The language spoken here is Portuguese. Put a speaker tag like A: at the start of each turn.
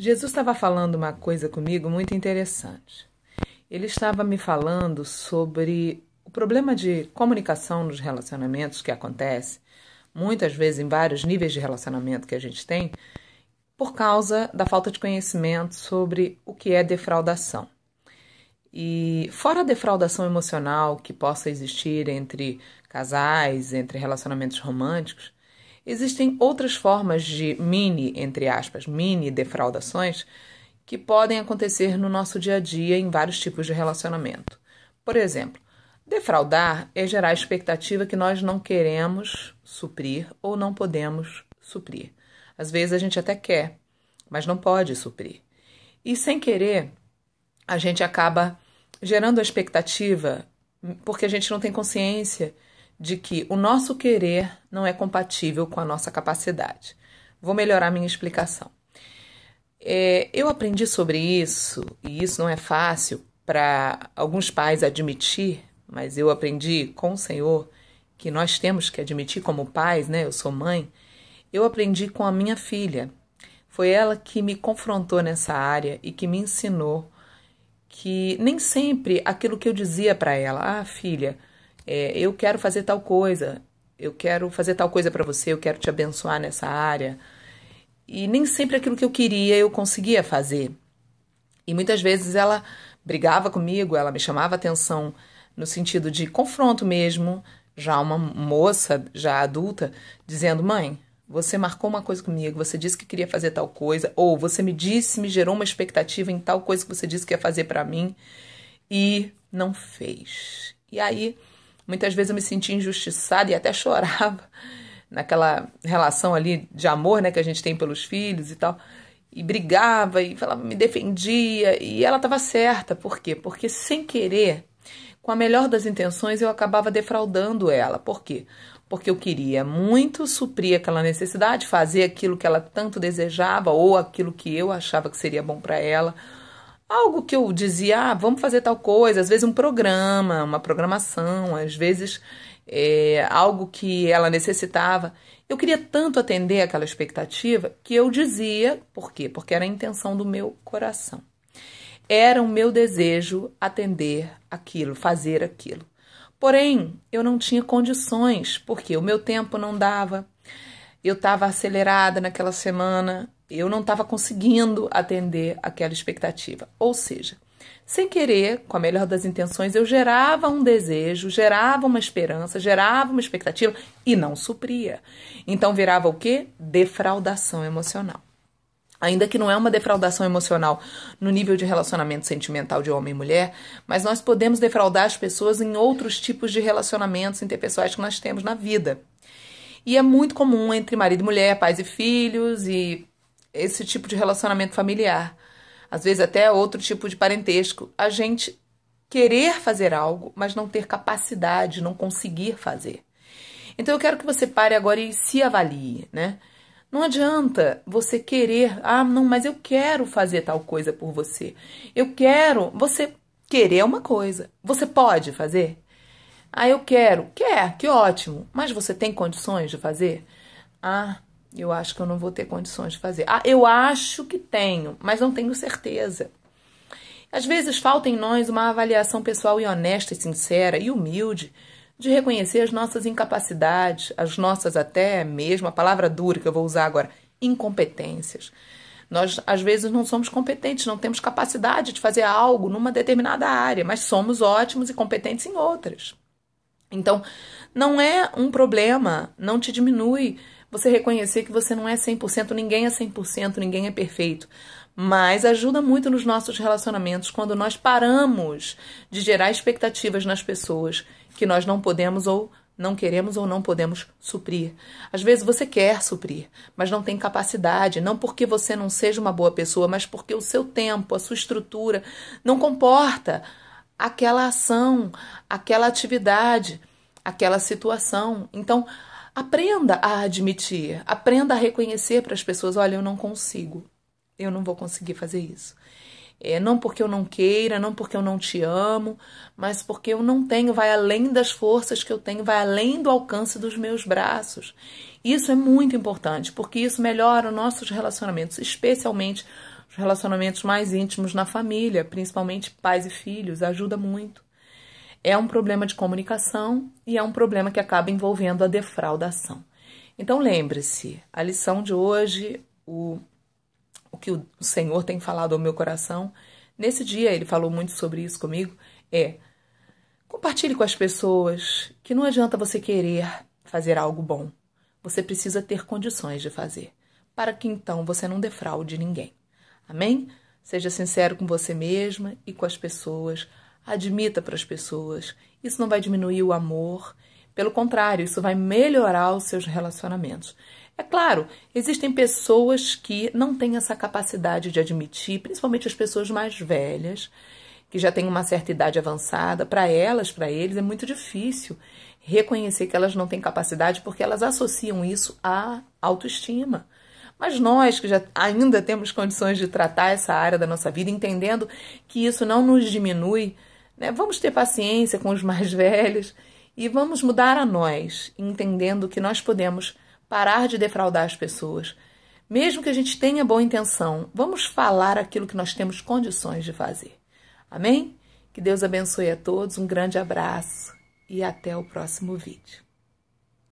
A: Jesus estava falando uma coisa comigo muito interessante. Ele estava me falando sobre o problema de comunicação nos relacionamentos que acontece, muitas vezes em vários níveis de relacionamento que a gente tem, por causa da falta de conhecimento sobre o que é defraudação. E fora a defraudação emocional que possa existir entre casais, entre relacionamentos românticos, existem outras formas de mini, entre aspas, mini defraudações que podem acontecer no nosso dia a dia em vários tipos de relacionamento. Por exemplo, defraudar é gerar expectativa que nós não queremos suprir ou não podemos suprir. Às vezes a gente até quer, mas não pode suprir. E sem querer, a gente acaba gerando a expectativa hum, porque a gente não tem consciência de que o nosso querer não é compatível com a nossa capacidade. Vou melhorar minha explicação. É, eu aprendi sobre isso, e isso não é fácil para alguns pais admitir, mas eu aprendi com o Senhor que nós temos que admitir como pais, né? Eu sou mãe. Eu aprendi com a minha filha. Foi ela que me confrontou nessa área e que me ensinou que nem sempre aquilo que eu dizia para ela, ah, filha, é, eu quero fazer tal coisa, eu quero fazer tal coisa para você, eu quero te abençoar nessa área. E nem sempre aquilo que eu queria eu conseguia fazer. E muitas vezes ela brigava comigo, ela me chamava atenção no sentido de confronto mesmo, já uma moça, já adulta, dizendo: "Mãe, você marcou uma coisa comigo, você disse que queria fazer tal coisa, ou você me disse, me gerou uma expectativa em tal coisa que você disse que ia fazer para mim e não fez". E aí Muitas vezes eu me sentia injustiçada e até chorava naquela relação ali de amor, né, que a gente tem pelos filhos e tal. E brigava e falava, me defendia, e ela estava certa. Por quê? Porque sem querer, com a melhor das intenções, eu acabava defraudando ela. Por quê? Porque eu queria muito suprir aquela necessidade, fazer aquilo que ela tanto desejava ou aquilo que eu achava que seria bom para ela algo que eu dizia, ah, vamos fazer tal coisa, às vezes um programa, uma programação, às vezes é, algo que ela necessitava. Eu queria tanto atender aquela expectativa que eu dizia, por quê? Porque era a intenção do meu coração. Era o meu desejo atender aquilo, fazer aquilo. Porém, eu não tinha condições, porque o meu tempo não dava, eu estava acelerada naquela semana, eu não estava conseguindo atender aquela expectativa. Ou seja, sem querer, com a melhor das intenções, eu gerava um desejo, gerava uma esperança, gerava uma expectativa e não supria. Então virava o que? Defraudação emocional. Ainda que não é uma defraudação emocional no nível de relacionamento sentimental de homem e mulher, mas nós podemos defraudar as pessoas em outros tipos de relacionamentos interpessoais que nós temos na vida. E é muito comum entre marido e mulher, pais e filhos e esse tipo de relacionamento familiar, às vezes até outro tipo de parentesco, a gente querer fazer algo, mas não ter capacidade, não conseguir fazer. Então eu quero que você pare agora e se avalie, né? Não adianta você querer, ah, não, mas eu quero fazer tal coisa por você. Eu quero, você querer é uma coisa. Você pode fazer? Ah, eu quero. Quer, que ótimo. Mas você tem condições de fazer? Ah, eu acho que eu não vou ter condições de fazer. Ah, eu acho que tenho, mas não tenho certeza. Às vezes falta em nós uma avaliação pessoal e honesta e sincera e humilde de reconhecer as nossas incapacidades, as nossas até mesmo, a palavra dura que eu vou usar agora, incompetências. Nós, às vezes, não somos competentes, não temos capacidade de fazer algo numa determinada área, mas somos ótimos e competentes em outras. Então, não é um problema, não te diminui você reconhecer que você não é 100%, ninguém é 100%, ninguém é perfeito. Mas ajuda muito nos nossos relacionamentos quando nós paramos de gerar expectativas nas pessoas que nós não podemos ou não queremos ou não podemos suprir. Às vezes você quer suprir, mas não tem capacidade, não porque você não seja uma boa pessoa, mas porque o seu tempo, a sua estrutura não comporta aquela ação, aquela atividade, aquela situação. Então, aprenda a admitir, aprenda a reconhecer para as pessoas: olha, eu não consigo, eu não vou conseguir fazer isso. É, não porque eu não queira, não porque eu não te amo, mas porque eu não tenho, vai além das forças que eu tenho, vai além do alcance dos meus braços. Isso é muito importante, porque isso melhora os nossos relacionamentos, especialmente os relacionamentos mais íntimos na família, principalmente pais e filhos, ajuda muito. É um problema de comunicação e é um problema que acaba envolvendo a defraudação. Então lembre-se, a lição de hoje, o, o que o Senhor tem falado ao meu coração, nesse dia ele falou muito sobre isso comigo, é compartilhe com as pessoas que não adianta você querer fazer algo bom. Você precisa ter condições de fazer, para que então você não defraude ninguém. Amém? Seja sincero com você mesma e com as pessoas admita para as pessoas. Isso não vai diminuir o amor, pelo contrário, isso vai melhorar os seus relacionamentos. É claro, existem pessoas que não têm essa capacidade de admitir, principalmente as pessoas mais velhas, que já têm uma certa idade avançada, para elas, para eles, é muito difícil reconhecer que elas não têm capacidade porque elas associam isso à autoestima. Mas nós que já ainda temos condições de tratar essa área da nossa vida, entendendo que isso não nos diminui, né? Vamos ter paciência com os mais velhos e vamos mudar a nós, entendendo que nós podemos parar de defraudar as pessoas. Mesmo que a gente tenha boa intenção, vamos falar aquilo que nós temos condições de fazer. Amém? Que Deus abençoe a todos, um grande abraço e até o próximo vídeo.